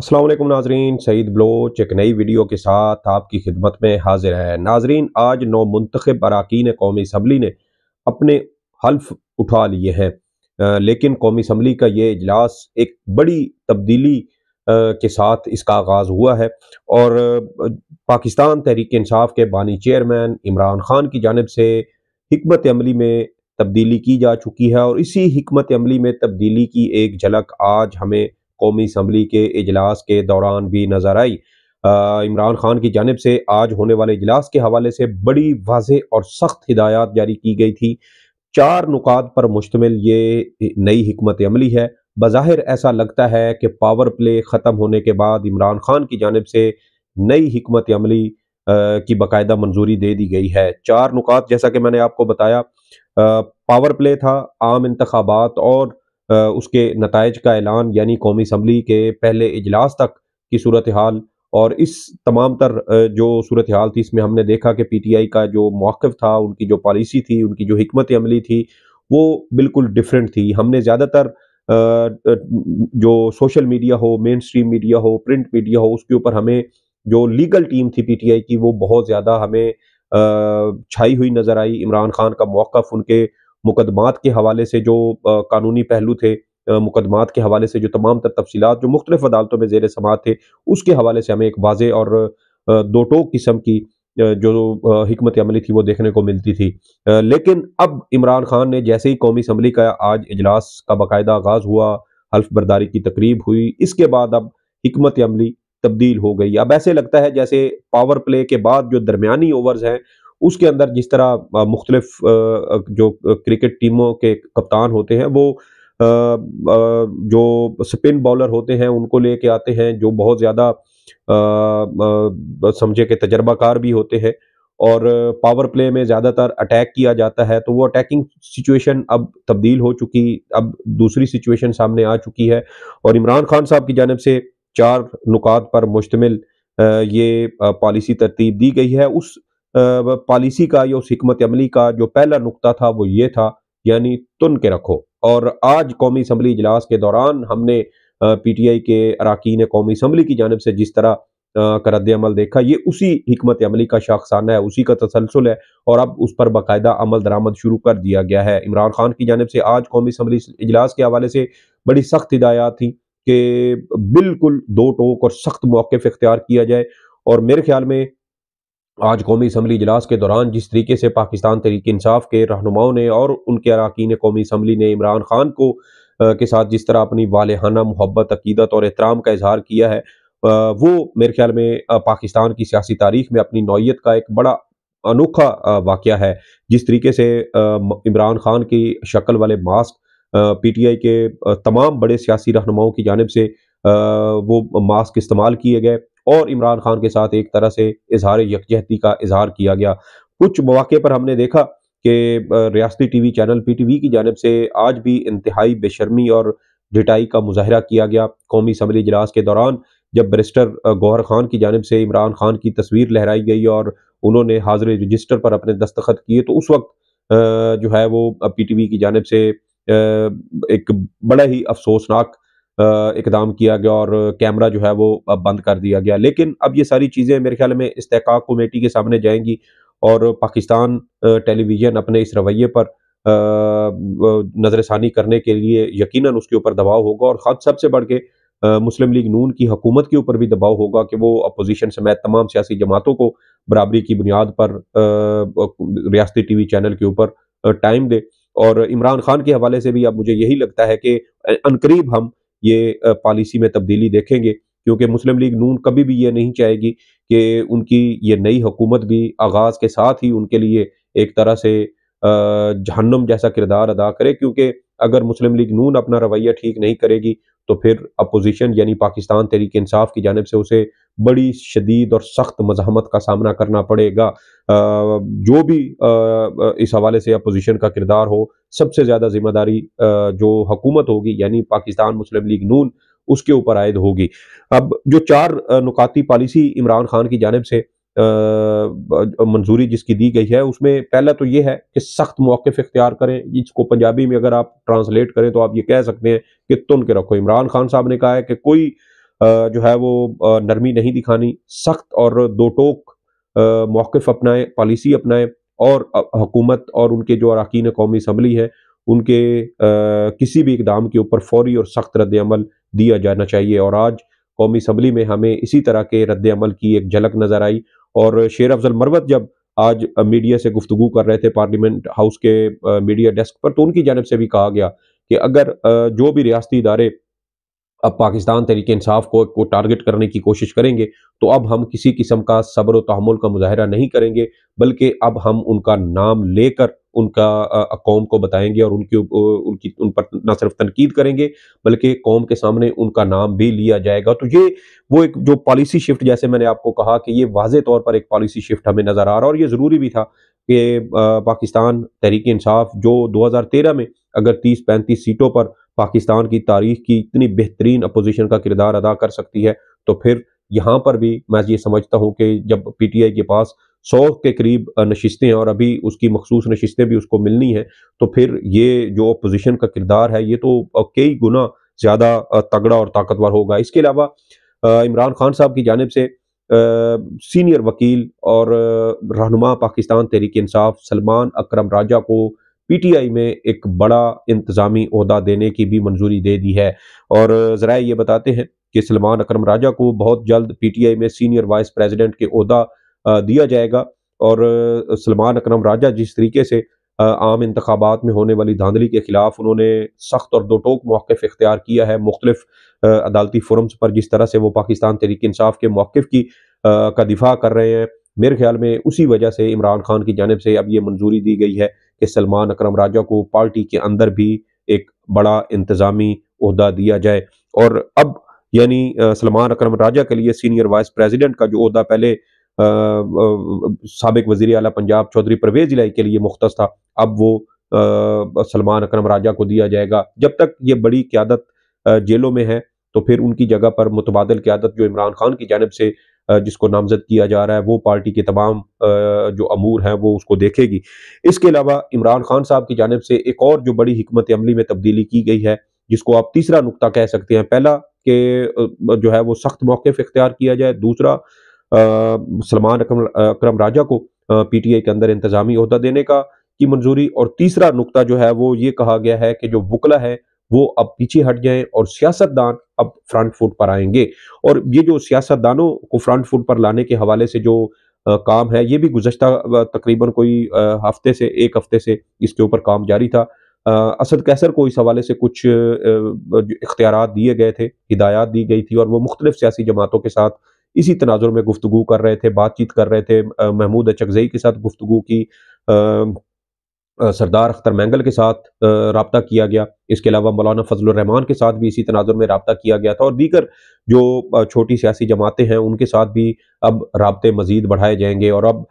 असलम नाजरीन सईद बलोच एक नई वीडियो के साथ आपकी खिदमत में हाजिर है नाजरीन आज नौ मंतखब अरकान कौमी असम्बली ने अपने हल्फ उठा लिए हैं लेकिन कौमी असम्बली का ये इजलास एक बड़ी तब्दीली के साथ इसका आगाज़ हुआ है और पाकिस्तान तहरीक इंसाफ के बानी चेयरमैन इमरान खान की जानब से हमत अमली में तब्दीली की जा चुकी है और इसी हमत अमली में तब्दीली की एक झलक आज हमें कौमी असम्बली के अजलास के दौरान भी नजर आई इमरान खान की जानब से आज होने वाले इजलास के हवाले से बड़ी वाज और सख्त हिदायत जारी की गई थी चार नुकात पर मुश्तमिल ये नई हमत अमली है बज़ाहिर ऐसा लगता है कि पावर प्ले ख़त्म होने के बाद इमरान खान की जानब से नई हमत अमली की बाकायदा मंजूरी दे दी गई है चार नुकात जैसा कि मैंने आपको बताया पावर प्ले था आम इंतबात और उसके नतज का ऐलान यानी कौमी असम्बली के पहले इजलास तक की सूरत हाल और इस तमाम तर जो सूरत हाल थी इसमें हमने देखा कि पी टी आई का जो मौक़ था उनकी जो पॉलिसी थी उनकी जो हमत अमली थी वो बिल्कुल डिफरेंट थी हमने ज़्यादातर जो सोशल मीडिया हो मेन स्ट्रीम मीडिया हो प्रिंट मीडिया हो उसके ऊपर हमें जो लीगल टीम थी पी टी आई की वो बहुत ज़्यादा हमें छाई हुई नज़र आई इमरान खान का मौक़ उनके मुकदमात के हवाले से जो कानूनी पहलू थे मुकदमात के हवाले से जो तमाम तर तफसीत जो मुख्तलिफ अदालतों में जेर समात थे उसके हवाले से हमें एक वाज और दो टो किस्म की जो हमत अमली थी वो देखने को मिलती थी लेकिन अब इमरान खान ने जैसे ही कौमी असम्बली का आज इजलास का बाकायदा आगाज़ हुआ हल्फ बर्दारी की तकरीब हुई इसके बाद अब हमत अमली तब्दील हो गई अब ऐसे लगता है जैसे पावर प्ले के बाद जो दरमिया ओवर्स हैं उसके अंदर जिस तरह मुख्तलफ जो क्रिकेट टीमों के कप्तान होते हैं वो जो स्पिन बॉलर होते हैं उनको लेके आते हैं जो बहुत ज़्यादा समझे कि तजर्बाकार भी होते हैं और पावर प्ले में ज़्यादातर अटैक किया जाता है तो वो अटैकिंग सिचुएशन अब तब्दील हो चुकी अब दूसरी सिचुएशन सामने आ चुकी है और इमरान खान साहब की जानब से चार नुकात पर मुश्तमिल ये पॉलिसी तरतीब दी गई है उस पॉलिसी का या उस हमत अमली का जो पहला नुकता था वो ये था यानी तुन के रखो और आज कौमी इसम्बली इजलास के दौरान हमने पी टी आई के अरकान कौमी इसम्बली की जानब से जिस तरह का रद्द अमल देखा ये उसी हमत अमली का शाखसाना है उसी का तसलसल है और अब उस पर बाकायदा अमल दरामद शुरू कर दिया गया है इमरान खान की जानब से आज कौमी इसम्बली इजलास के हवाले से बड़ी सख्त हिदायत थी कि बिल्कुल दो टोक और सख्त मौक़ इख्तियार किया जाए और मेरे ख्याल में आज कौमी इसम्बली इजलास के दौरान जिस तरीके से पाकिस्तान तरीक इंसाफ के रहनुमाओं ने और उनके अरकान कौमी इसम्बली ने इमरान खान को के साथ जिस तरह अपनी वालहाना मोहब्बत अकीदत और एहतराम का इजहार किया है वो मेरे ख्याल में पाकिस्तान की सियासी तारीख में अपनी नौीयत का एक बड़ा अनोखा वाक़ है जिस तरीके से इमरान खान की शक्ल वाले मास्क पी टी आई के तमाम बड़े सियासी रहनुमाओं की जानब से वो मास्क इस्तेमाल किए गए और इमरान खान के साथ एक तरह से इजहार यकजहती का इजहार किया गया कुछ मौके पर हमने देखा कि रियासती T V channel P T V की जानब से आज भी इंतहाई बेशर्मी और डिटाई का मुजाहरा किया गया कौमी असम्बली इजलास के दौरान जब बरिस्टर गौहर खान की जानब से इमरान खान की तस्वीर लहराई गई और उन्होंने हाजिर रजिस्टर पर अपने दस्तखत किए तो उस वक्त जो है वो पी टी वी की जानब से एक बड़ा ही अफसोसनाक इकदाम किया गया और कैमरा जो है वो अब बंद कर दिया गया लेकिन अब ये सारी चीज़ें मेरे ख्याल में इस्तेकाक कमेटी के सामने जाएंगी और पाकिस्तान टेलीविज़न अपने इस रवैये पर नज़रसानी करने के लिए यकीन उसके ऊपर दबाव होगा और ख़ुद सबसे बढ़ के मुस्लिम लीग नून की हकूमत के ऊपर भी दबाव होगा कि वो अपोजिशन समेत तमाम सियासी जमातों को बराबरी की बुनियाद पर रियाती टी वी चैनल के ऊपर टाइम दे और इमरान खान के हवाले से भी अब मुझे यही लगता है कि अनकरीब हम ये पॉलिसी में तब्दीली देखेंगे क्योंकि मुस्लिम लीग नून कभी भी ये नहीं चाहेगी कि उनकी ये नई हुकूमत भी आगाज़ के साथ ही उनके लिए एक तरह से जहन्नम जैसा किरदार अदा करे क्योंकि अगर मुस्लिम लीग नून अपना रवैया ठीक नहीं करेगी तो फिर अपोजिशन यानी पाकिस्तान तहरीक इंसाफ की जानब से उसे बड़ी शदीद और सख्त मजामत का सामना करना पड़ेगा जो भी इस हवाले से अपोजिशन का किरदार हो सबसे ज़्यादा जिम्मेदारी जो हकूमत होगी यानी पाकिस्तान मुस्लिम लीग नून उसके ऊपर आयद होगी अब जो चार नुकाती पॉलिसी इमरान खान की जानब से मंजूरी जिसकी दी गई है उसमें पहला तो ये है कि सख्त मौक़ इख्तियार करें इसको पंजाबी में अगर आप ट्रांसलेट करें तो आप ये कह सकते हैं कि तुन के रखो इमरान खान साहब ने कहा है कि कोई जो है वो नरमी नहीं दिखानी सख्त और दो टोक मौक़ अपनाएं पॉलिसी अपनाएं और हुकूमत और उनके जो अरकान कौमी असम्बली है उनके आ, किसी भी इकदाम के ऊपर फौरी और सख्त रद्दमल दिया जाना चाहिए और आज कौमी असम्बली में हमें इसी तरह के रद्दमल की एक झलक नज़र आई और शेर अफजल मरवत जब आज मीडिया से गुफ्तु कर रहे थे पार्लियामेंट हाउस के मीडिया डेस्क पर तो उनकी जानब से भी कहा गया कि अगर जो भी रियाती इदारे अब पाकिस्तान तरीके इंसाफ को को टारगेट करने की कोशिश करेंगे तो अब हम किसी किस्म का सब्र तहमुल का मुजाहरा नहीं करेंगे बल्कि अब हम उनका नाम लेकर उनका कौम को बताएंगे और उनकी उनकी उन पर ना सिर्फ तनकीद करेंगे बल्कि कौम के सामने उनका नाम भी लिया जाएगा तो ये वो एक जो पॉलिसी शिफ्ट जैसे मैंने आपको कहा कि ये वाज तौर पर एक पॉलिसी शिफ्ट हमें नज़र आ रहा और ये ज़रूरी भी था कि पाकिस्तान तहरीक इंसाफ जो तेरह में अगर तीस पैंतीस सीटों पर पाकिस्तान की तारीख की इतनी बेहतरीन अपोजिशन का किरदार अदा कर सकती है तो फिर यहाँ पर भी मैं ये समझता हूँ कि जब पीटीआई के पास सौ के करीब नशस्तें और अभी उसकी मखसूस नशस्तें भी उसको मिलनी हैं तो फिर ये जो अपोजिशन का किरदार है ये तो कई गुना ज़्यादा तगड़ा और ताकतवर होगा इसके अलावा इमरान खान साहब की जानब से सीनियर वकील और रहनुमा पाकिस्तान तहरीक इंसाफ सलमान अक्रम राजा को पीटीआई में एक बड़ा इंतजामी अहदा देने की भी मंजूरी दे दी है और ज़रा ये बताते हैं कि सलमान अक्रम राजा को बहुत जल्द पीटीआई में सीनियर वाइस प्रेसिडेंट के अहदा दिया जाएगा और सलमान अक्रम राजा जिस तरीके से आम इंतबात में होने वाली धांधली के खिलाफ उन्होंने सख्त और दो टोक मौक़ इख्तियार किया है मुख्तलिफ अदालती फोरम्स पर जिस तरह से वो पाकिस्तान तरीक इंसाफ के मौक़ की का दिफा कर रहे हैं मेरे ख्याल में उसी वजह से इमरान खान की जानब से अब ये मंजूरी दी गई है कि सलमान अक्रम राजा को पार्टी के अंदर भी एक बड़ा इंतज़ामी अहदा दिया जाए और अब यानी सलमान अक्रम राजा के लिए सीनियर वाइस प्रेसिडेंट का जो अहदा पहले सबक वजीर अला पंजाब चौधरी परवेज इलाई के लिए मुख्त था अब वो सलमान अक्रम राजा को दिया जाएगा जब तक ये बड़ी क्यादत जेलों में है तो फिर उनकी जगह पर मुतबादल क्यादत जो इमरान खान की जानब से जिसको नामजद किया जा रहा है वो पार्टी के तमाम जो अमूर हैं वो उसको देखेगी इसके अलावा इमरान खान साहब की जानब से एक और जो बड़ी हमत अमली में तब्दीली की गई है जिसको आप तीसरा नुकता कह सकते हैं पहला कि जो है वो सख्त मौक़ इख्तियार किया जाए दूसरा सलमान अकरम अक्रम राजा को पी टी आई के अंदर इंतजामी अहदा देने का की मंजूरी और तीसरा नुकता जो है वो ये कहा गया है कि जो वकला है वो अब पीछे हट जाएं और सियासतदान अब फ्रंट फुट पर आएंगे और ये जो सियासतदानों को फ्रंट फुट पर लाने के हवाले से जो आ, काम है ये भी गुजशत तकरीबन कोई हफ्ते से एक हफ्ते से इसके ऊपर काम जारी था असद कैसर को इस हवाले से कुछ इख्तियार दिए गए थे हिदायत दी गई थी और वो मुख्तलिफ सियासी जमातों के साथ इसी तनाजुर में गुफ्तु कर रहे थे बातचीत कर रहे थे महमूद अचकजई के साथ गुफ्तु की सरदार अख्तर मैंगल के साथ रबता किया गया इसके अलावा मौलाना फजलरहमान के साथ भी इसी तनाजुर में रबता किया गया था और दीगर जो छोटी सियासी जमातें हैं उनके साथ भी अब रबते मज़ीद बढ़ाए जाएंगे और अब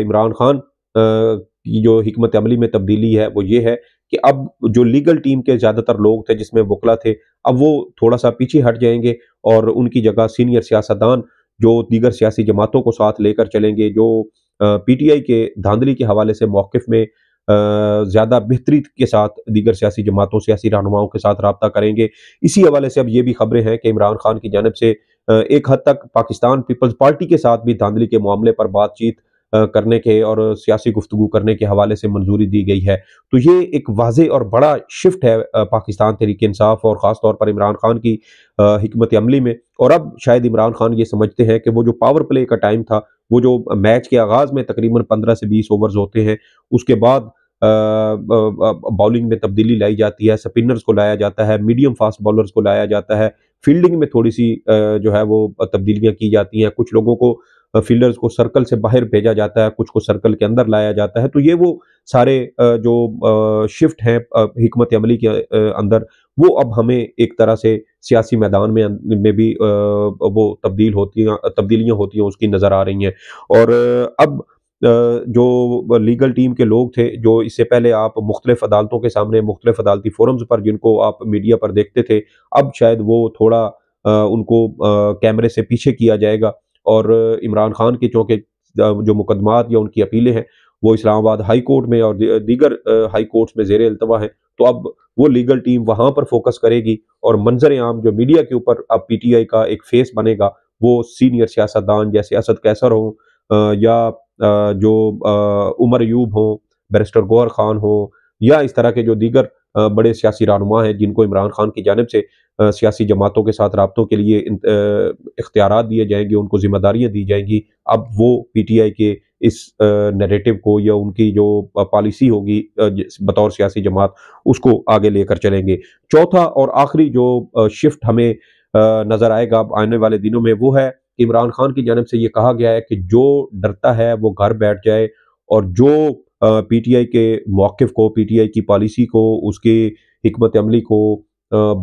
इमरान खान की जो हमत अमली में तब्दीली है वो ये है कि अब जो लीगल टीम के ज़्यादातर लोग थे जिसमें वकला थे अब वो थोड़ा सा पीछे हट जाएंगे और उनकी जगह सीनियर सियासतदान जो दीगर सियासी जमातों को साथ लेकर चलेंगे जो पीटीआई के धांधली के हवाले से मौक़ में ज़्यादा बेहतरी के साथ दीगर सियासी जमातों सियासी रहनुमाओं के साथ रबता करेंगे इसी हवाले से अब ये भी खबरें हैं कि इमरान खान की जानब से एक हद तक पाकिस्तान पीपल्स पार्टी के साथ भी धांधली के मामले पर बातचीत करने के और सियासी गुफ्तु करने के हवाले से मंजूरी दी गई है तो ये एक वाज और बड़ा शिफ्ट है पाकिस्तान तहरीक इंसाफ और ख़ास तौर पर इमरान खान की हमत अमली में और अब शायद इमरान खान ये समझते हैं कि वो जो पावर प्ले का टाइम था वो जो मैच के आगाज़ में तकरीबन पंद्रह से बीस ओवर्स होते हैं उसके बाद बॉलिंग में तब्दीली लाई जाती है स्पिनर्स को लाया जाता है मीडियम फास्ट बॉलर्स को लाया जाता है फील्डिंग में थोड़ी सी जो है वो तब्दीलियां की जाती हैं कुछ लोगों को फील्डर्स को सर्कल से बाहर भेजा जाता है कुछ को सर्कल के अंदर लाया जाता है तो ये वो सारे जो शिफ्ट हैं हमत अमली के अंदर वो अब हमें एक तरह से सियासी मैदान में में भी वो तब्दील होती तब्दीलियाँ होती हैं उसकी नज़र आ रही हैं और अब जो लीगल टीम के लोग थे जो इससे पहले आप मुख्तलिफ अदालतों के सामने मुख्तलिफ अदालती फोरम्स पर जिनको आप मीडिया पर देखते थे अब शायद वो थोड़ा उनको कैमरे से पीछे किया जाएगा और इमरान खान के चूँकि जो मुकदमात या उनकी अपीलें हैं वो इस्लामाबाद हाई कोर्ट में और दीगर हाई कोर्ट्स में जेर अल्तवा हैं तो अब वो लीगल टीम वहां पर फोकस करेगी और मंजर आम जो मीडिया के ऊपर अब पीटीआई का एक फेस बनेगा वो सीनियर सियासतदान जैसे असद कैसर हो या जो उमर यूब हो बैरिस्टर गौर खान हो या इस तरह के जो दीगर बड़े सियासी रहनुमा हैं जिनको इमरान खान की जानब से सियासी जमातों के साथ रबतों के लिए इख्तियार दिए जाएंगे उनको जिम्मेदारियाँ दी जाएंगी अब वो पी टी आई के इस नैरेटिव को या उनकी जो पॉलिसी होगी बतौर सियासी जमात उसको आगे लेकर चलेंगे चौथा और आखिरी जो शिफ्ट हमें नज़र आएगा आने वाले दिनों में वो है इमरान खान की जानब से ये कहा गया है कि जो डरता है वो घर बैठ जाए और जो पीटीआई के मौक़ को पीटीआई की पॉलिसी को उसकी हमत अमली को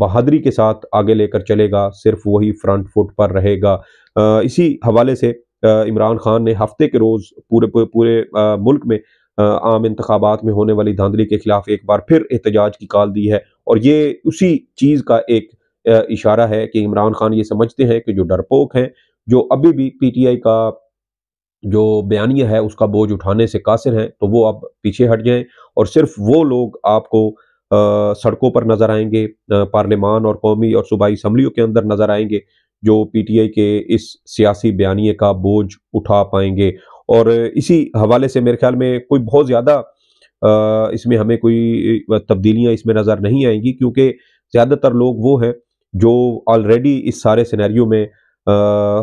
बहादरी के साथ आगे लेकर चलेगा सिर्फ वही फ्रंट फुट पर रहेगा इसी हवाले से इमरान खान ने हफ्ते के रोज़ पूरे पूरे मुल्क में आम इंतबात में होने वाली धांधली के खिलाफ एक बार फिर एहतजाज की काल दी है और ये उसी चीज़ का एक इशारा है कि इमरान खान ये समझते हैं कि जो डरपोक हैं जो अभी भी पीटीआई का जो बयानिया है उसका बोझ उठाने से कासिर हैं तो वो अब पीछे हट जाएं और सिर्फ वो लोग आपको आ, सड़कों पर नजर आएंगे पार्लियामान और कौमी और सूबाई असम्बलियों के अंदर नजर आएंगे जो पीटीआई के इस सियासी बयानी का बोझ उठा पाएंगे और इसी हवाले से मेरे ख्याल में कोई बहुत ज़्यादा इसमें हमें कोई तब्दीलियां इसमें नज़र नहीं आएंगी क्योंकि ज़्यादातर लोग वो हैं जो ऑलरेडी इस सारे सिनेरियो में आ,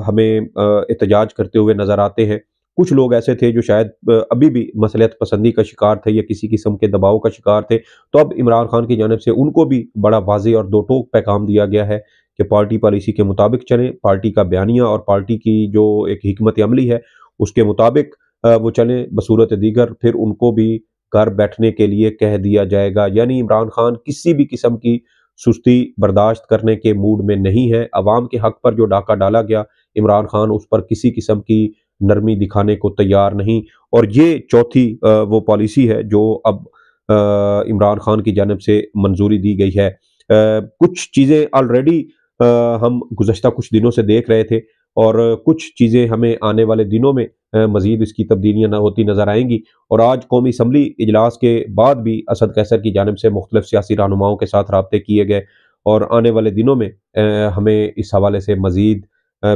हमें एहतजाज करते हुए नज़र आते हैं कुछ लोग ऐसे थे जो शायद अभी भी मसलियत पसंदी का शिकार थे या किसी किस्म के दबाव का शिकार थे तो अब इमरान खान की जानब से उनको भी बड़ा वाजे और दो टोक पैगाम दिया गया है कि पार्टी पॉलिसी के मुताबिक चलें पार्टी का बयानिया और पार्टी की जो एक हमत अमली है उसके मुताबिक वो चलें बसूरत दीगर फिर उनको भी घर बैठने के लिए कह दिया जाएगा यानी इमरान खान किसी भी किस्म की सुस्ती बर्दाश्त करने के मूड में नहीं है अवाम के हक पर जो डाका डाला गया इमरान खान उस पर किसी किस्म की नरमी दिखाने को तैयार नहीं और ये चौथी वो पॉलिसी है जो अब इमरान खान की जानब से मंजूरी दी गई है कुछ चीज़ें ऑलरेडी हम गुजशत कुछ दिनों से देख रहे थे और कुछ चीज़ें हमें आने वाले दिनों में मज़ीद इसकी तब्दीलियाँ ना होती नज़र आएंगी और आज कौमी इसम्बली इजलास के बाद भी असद कैसर की जानब से मुख्तफ सियासी रहनुमाओं के साथ रबते किए गए और आने वाले दिनों में हमें इस हवाले से मज़ीद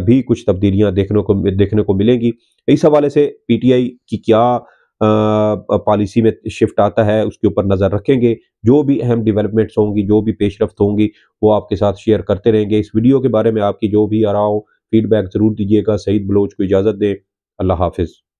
भी कुछ तब्दीलियाँ देखने को देखने को मिलेंगी इस हवाले से पी टी आई की क्या पॉलिसी में शिफ्ट आता है उसके ऊपर नज़र रखेंगे जो भी अहम डेवलपमेंट्स होंगी जो भी पेशरफ होंगी वो आपके साथ शेयर करते रहेंगे इस वीडियो के बारे में आपकी जो भी आ रहा हो फीडबैक ज़रूर दीजिएगा सईद बलोच को इजाज़त दें अल्लाह हाफिज़